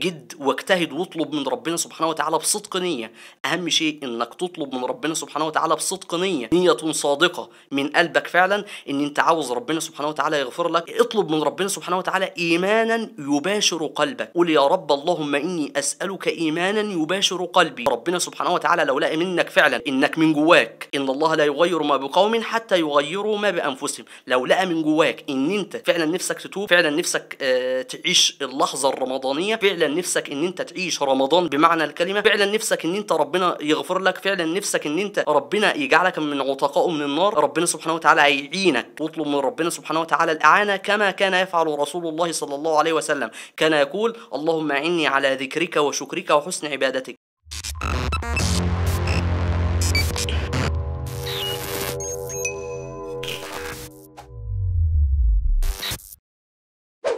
جد واجتهد واطلب من ربنا سبحانه وتعالى بصدق نية أهم شيء إنك تطلب من ربنا سبحانه وتعالى بصدق نية نية صادقة من قلبك فعلا إن أنت عاوز ربنا سبحانه وتعالى يغفر لك اطلب من ربنا سبحانه وتعالى إيمانا يباشر قلبك قل يا رب اللهم إني أسألك إيمانا يباشر قلبي ربنا سبحانه وتعالى لو لقى منك فعلا إنك من جواك إن الله لا يغير ما بقوم حتى يغيروا ما بأنفسهم لو لقى من جواك إن أنت فعلا نفسك تتوب فعلا نفسك آه، تعيش اللحظة الرمضانية فعلا فعلا نفسك ان انت تعيش رمضان بمعنى الكلمه فعلا نفسك ان انت ربنا يغفر لك فعلا نفسك ان انت ربنا يجعلك من عتقائه من النار ربنا سبحانه وتعالى هيعينك واطلب من ربنا سبحانه وتعالى الاعانه كما كان يفعل رسول الله صلى الله عليه وسلم كان يقول اللهم اعني على ذكرك وشكرك وحسن عبادتك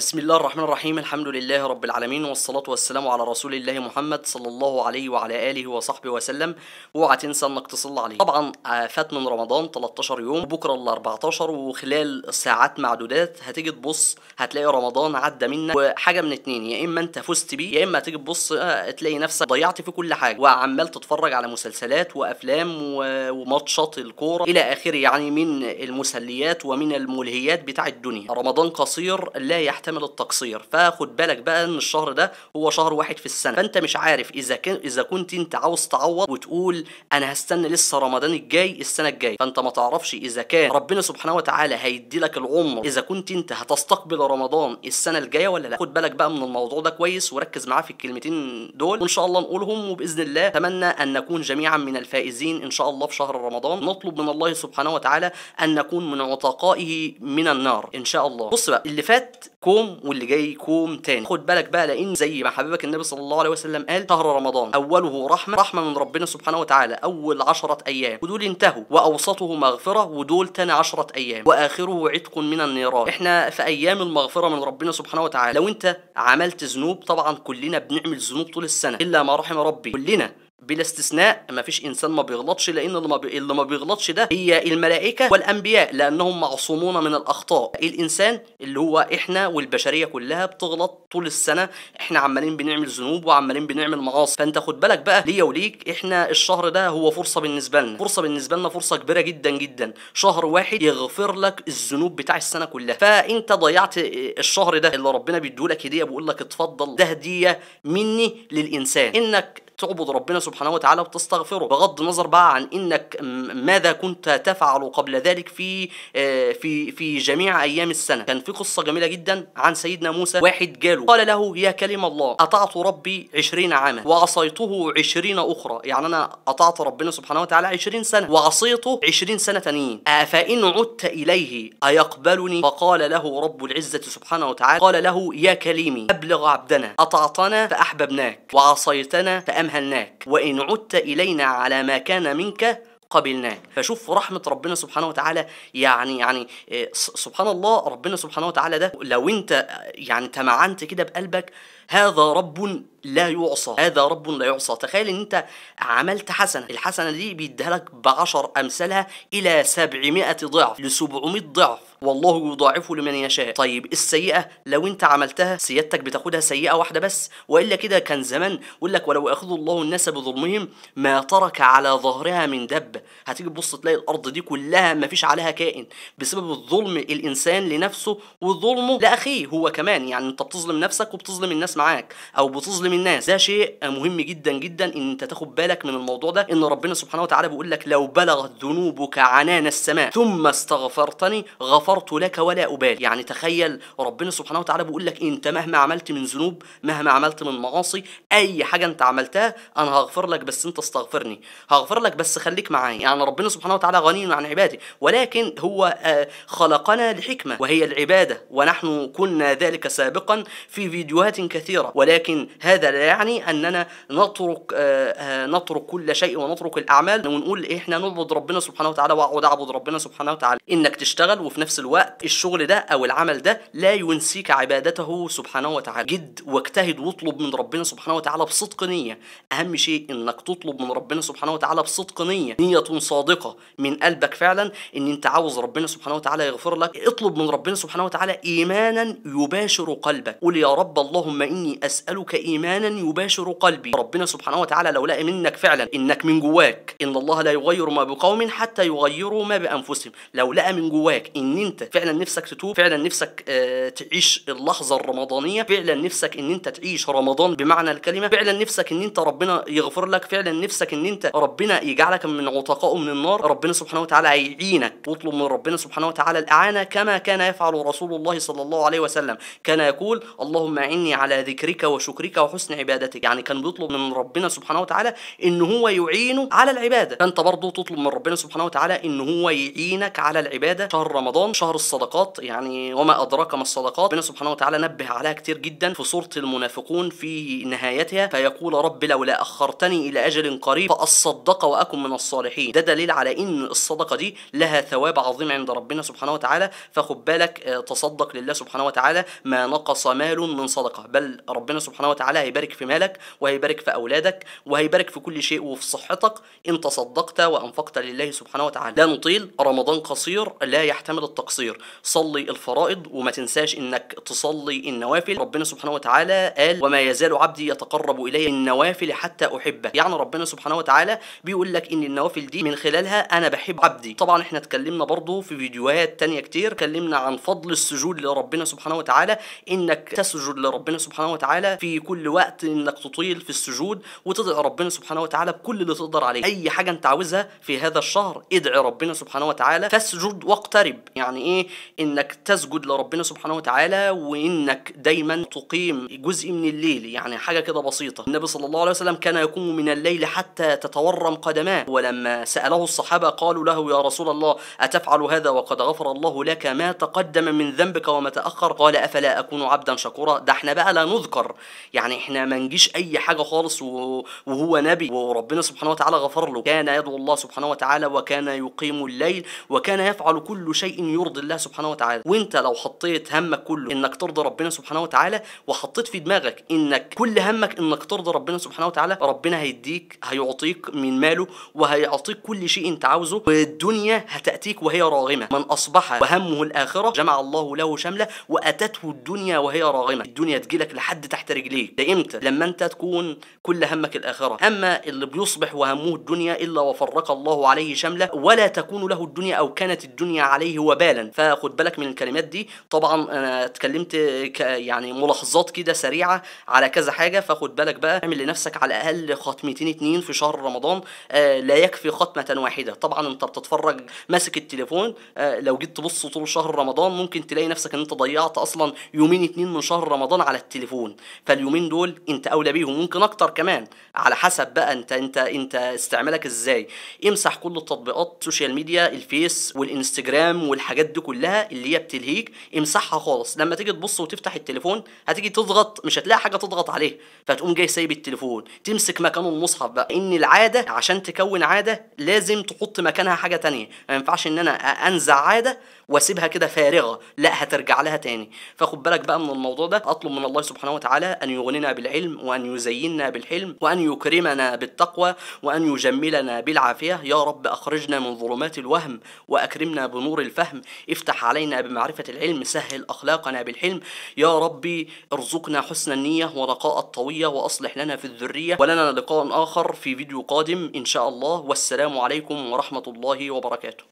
بسم الله الرحمن الرحيم الحمد لله رب العالمين والصلاة والسلام على رسول الله محمد صلى الله عليه وعلى آله وصحبه وسلم اوعى تنسى انك تصل عليه طبعا آه، فات من رمضان 13 يوم بكرة ال 14 وخلال ساعات معدودات هتيجي تبص هتلاقي رمضان عدى منك وحاجة من اتنين يا اما انت فزت بيه يا اما تيجي تبص آه، تلاقي نفسك ضيعت في كل حاجة وعمال تتفرج على مسلسلات وافلام وماتشات الكورة الى اخره يعني من المسليات ومن الملهيات بتاع الدنيا رمضان قصير لا يحتمل محتمل التقصير فخد بالك بقى ان الشهر ده هو شهر واحد في السنه فانت مش عارف اذا كان اذا كنت انت عاوز تعوض وتقول انا هستنى لسه رمضان الجاي السنه الجايه فانت ما تعرفش اذا كان ربنا سبحانه وتعالى هيدي لك العمر اذا كنت انت هتستقبل رمضان السنه الجايه ولا لا خد بالك بقى من الموضوع ده كويس وركز معاه في الكلمتين دول وان شاء الله نقولهم وباذن الله اتمنى ان نكون جميعا من الفائزين ان شاء الله في شهر رمضان نطلب من الله سبحانه وتعالى ان نكون من عتقائه من النار ان شاء الله بص بقى اللي فات كوم يوم واللي جاي كوم تاني خد بالك بقى لان زي ما حبيبك النبي صلى الله عليه وسلم قال شهر رمضان اوله رحمه رحمه من ربنا سبحانه وتعالى اول عشرة ايام ودول انتهوا واوسطه مغفره ودول تاني عشرة ايام واخره عتق من النيران احنا في ايام المغفره من ربنا سبحانه وتعالى لو انت عملت ذنوب طبعا كلنا بنعمل ذنوب طول السنه الا ما رحم ربي كلنا بلا استثناء ما فيش انسان ما بيغلطش لان اللي ما بيغلطش ده هي الملائكه والانبياء لانهم معصومون من الاخطاء الانسان اللي هو احنا والبشريه كلها بتغلط طول السنه احنا عمالين بنعمل ذنوب وعمالين بنعمل معاصي فانت خد بالك بقى ليا وليك احنا الشهر ده هو فرصه بالنسبه لنا فرصه بالنسبه لنا فرصه كبيره جدا جدا شهر واحد يغفر لك الذنوب بتاع السنه كلها فانت ضيعت الشهر ده اللي ربنا لك هديه بيقول لك اتفضل ده هديه مني للانسان انك تعبد ربنا سبحانه وتعالى وتستغفره بغض النظر بقى عن انك ماذا كنت تفعل قبل ذلك في آه، في في جميع ايام السنه كان في قصه جميله جدا عن سيدنا موسى واحد جاله قال له يا كلم الله اطعت ربي عشرين عاما وعصيته عشرين اخرى يعني انا اطعت ربنا سبحانه وتعالى عشرين سنه وعصيته عشرين سنه تانيين افان آه، عدت اليه ايقبلني فقال له رب العزه سبحانه وتعالى قال له يا كليمي ابلغ عبدنا اطعتنا فاحببناك وعصيتنا فأم أمهلناك وإن عدت إلينا على ما كان منك قبلناك فشوف رحمة ربنا سبحانه وتعالى يعني يعني آه، سبحان الله ربنا سبحانه وتعالى ده لو انت آه، يعني تمعنت كده بقلبك هذا رب لا يعصى هذا رب لا يعصى تخيل ان انت عملت حسنه الحسنه دي بيديها لك 10 امثالها الى 700 ضعف ل 700 ضعف والله يضاعفه لمن يشاء طيب السيئه لو انت عملتها سيادتك بتاخدها سيئه واحده بس والا كده كان زمان يقول لك ولو اخذ الله الناس بظلمهم ما ترك على ظهرها من دب هتيجي تبص تلاقي الارض دي كلها ما فيش عليها كائن بسبب الظلم الانسان لنفسه وظلمه لاخيه هو كمان يعني انت بتظلم نفسك وبتظلم الناس معاك او بتظلم الناس ده شيء مهم جدا جدا ان انت تاخد بالك من الموضوع ده ان ربنا سبحانه وتعالى بيقول لك لو بلغت ذنوبك عنان السماء ثم استغفرتني غفرت لك ولا ابالي يعني تخيل ربنا سبحانه وتعالى بيقول لك انت مهما عملت من ذنوب مهما عملت من معاصي اي حاجه انت عملتها انا هغفر لك بس انت استغفرني هغفر لك بس خليك معايا يعني ربنا سبحانه وتعالى غني عن عباده ولكن هو آه، خلقنا لحكمه وهي العباده ونحن كنا ذلك سابقا في فيديوهات كثيرة كثيرة ولكن هذا لا يعني أننا نترك آه، آه، نترك كل شيء ونترك الأعمال ونقول إحنا نعبد ربنا سبحانه وتعالى وأقعد أعبد ربنا سبحانه وتعالى إنك تشتغل وفي نفس الوقت الشغل ده أو العمل ده لا ينسيك عبادته سبحانه وتعالى جد واجتهد واطلب من ربنا سبحانه وتعالى بصدق نية أهم شيء إنك تطلب من ربنا سبحانه وتعالى بصدق نية نية صادقة من قلبك فعلا إن أنت عاوز ربنا سبحانه وتعالى يغفر لك اطلب من ربنا سبحانه وتعالى إيمانا يباشر قلبك قل يا رب اللهم إني اسالك ايمانا يباشر قلبي ربنا سبحانه وتعالى لو لقى منك فعلا انك من جواك ان الله لا يغير ما بقوم حتى يغيروا ما بانفسهم لو لقى من جواك ان انت فعلا نفسك تتوب فعلا نفسك آه تعيش اللحظه الرمضانيه فعلا نفسك ان انت تعيش رمضان بمعنى الكلمه فعلا نفسك ان انت ربنا يغفر لك فعلا نفسك ان انت ربنا يجعلك من عتقائه من النار ربنا سبحانه وتعالى هيعينك واطلب من ربنا سبحانه وتعالى الاعانه كما كان يفعل رسول الله صلى الله عليه وسلم كان يقول اللهم اعني على ذكرك وشكرك وحسن عبادتك يعني كان بيطلب من ربنا سبحانه وتعالى ان هو يعينه على العباده فانت برضه تطلب من ربنا سبحانه وتعالى ان هو يعينك على العباده شهر رمضان شهر الصدقات يعني وما ادراك ما الصدقات ربنا سبحانه وتعالى نبه عليها كتير جدا في سوره المنافقون في نهايتها فيقول رب لولا اخرتني الى اجل قريب فاصدق واكن من الصالحين ده دليل على ان الصدقه دي لها ثواب عظيم عند ربنا سبحانه وتعالى فخد بالك آه، تصدق لله سبحانه وتعالى ما نقص مال من صدقه بل ربنا سبحانه وتعالى هيبارك في مالك وهيبارك في أولادك وهيبارك في كل شيء وفي صحتك إن تصدقت وأنفقت لله سبحانه وتعالى لا نطيل رمضان قصير لا يحتمل التقصير صلي الفرائض وما تنساش إنك تصلي النوافل ربنا سبحانه وتعالى قال وما يزال عبدي يتقرب إلي النوافل حتى أحبه يعني ربنا سبحانه وتعالى بيقول لك إن النوافل دي من خلالها أنا بحب عبدي طبعا احنا اتكلمنا برضو في فيديوهات تانية كتير اتكلمنا عن فضل السجود لربنا سبحانه وتعالى إنك تسجد لربنا سبحانه سبحانه وتعالى في كل وقت انك تطيل في السجود وتدعي ربنا سبحانه وتعالى بكل اللي تقدر عليه اي حاجه انت عاوزها في هذا الشهر ادعي ربنا سبحانه وتعالى فاسجد واقترب يعني ايه انك تسجد لربنا سبحانه وتعالى وانك دايما تقيم جزء من الليل يعني حاجه كده بسيطه النبي صلى الله عليه وسلم كان يقوم من الليل حتى تتورم قدماه ولما ساله الصحابه قالوا له يا رسول الله اتفعل هذا وقد غفر الله لك ما تقدم من ذنبك وما تاخر قال افلا اكون عبدا شكورا ده احنا بقى لا يذكر يعني احنا ما نجيش اي حاجه خالص وهو نبي وربنا سبحانه وتعالى غفر له كان يدعو الله سبحانه وتعالى وكان يقيم الليل وكان يفعل كل شيء يرضي الله سبحانه وتعالى وانت لو حطيت همك كله انك ترضي ربنا سبحانه وتعالى وحطيت في دماغك انك كل همك انك ترضي ربنا سبحانه وتعالى ربنا هيديك هيعطيك من ماله وهيعطيك كل شيء انت عاوزه والدنيا هتاتيك وهي راغمه من اصبح وهمه الاخره جمع الله له شمله واتته الدنيا وهي راغمه الدنيا تجيلك لحد تحت رجليك ده امتى لما انت تكون كل همك الاخره اما اللي بيصبح وهمه الدنيا الا وفرق الله عليه شمله ولا تكون له الدنيا او كانت الدنيا عليه وبالا فخد بالك من الكلمات دي طبعا انا اتكلمت يعني ملاحظات كده سريعه على كذا حاجه فخد بالك بقى اعمل لنفسك على الاقل ختمتين اتنين في شهر رمضان آه، لا يكفي ختمه واحده طبعا انت بتتفرج ماسك التليفون آه، لو جيت تبص طول شهر رمضان ممكن تلاقي نفسك ان انت ضيعت اصلا يومين اتنين من شهر رمضان على التليفون التليفون فاليومين دول انت اولى بيهم ممكن اكتر كمان على حسب بقى انت انت انت استعمالك ازاي امسح كل التطبيقات السوشيال ميديا الفيس والانستجرام والحاجات دي كلها اللي هي بتلهيك امسحها خالص لما تيجي تبص وتفتح التليفون هتيجي تضغط مش هتلاقي حاجه تضغط عليها فتقوم جاي سايب التليفون تمسك مكانه المصحف بقى ان العاده عشان تكون عاده لازم تحط مكانها حاجه تانية ما ينفعش ان انا انزع عاده واسيبها كده فارغه لا هترجع لها تاني فخد بالك بقى من الموضوع ده اطلب من الله سبحانه سبحانه وتعالى أن يغننا بالعلم وأن يزيننا بالحلم وأن يكرمنا بالتقوى وأن يجملنا بالعافية يا رب أخرجنا من ظلمات الوهم وأكرمنا بنور الفهم افتح علينا بمعرفة العلم سهل أخلاقنا بالحلم يا ربي ارزقنا حسن النية ونقاء الطوية وأصلح لنا في الذرية ولنا لقاء آخر في فيديو قادم إن شاء الله والسلام عليكم ورحمة الله وبركاته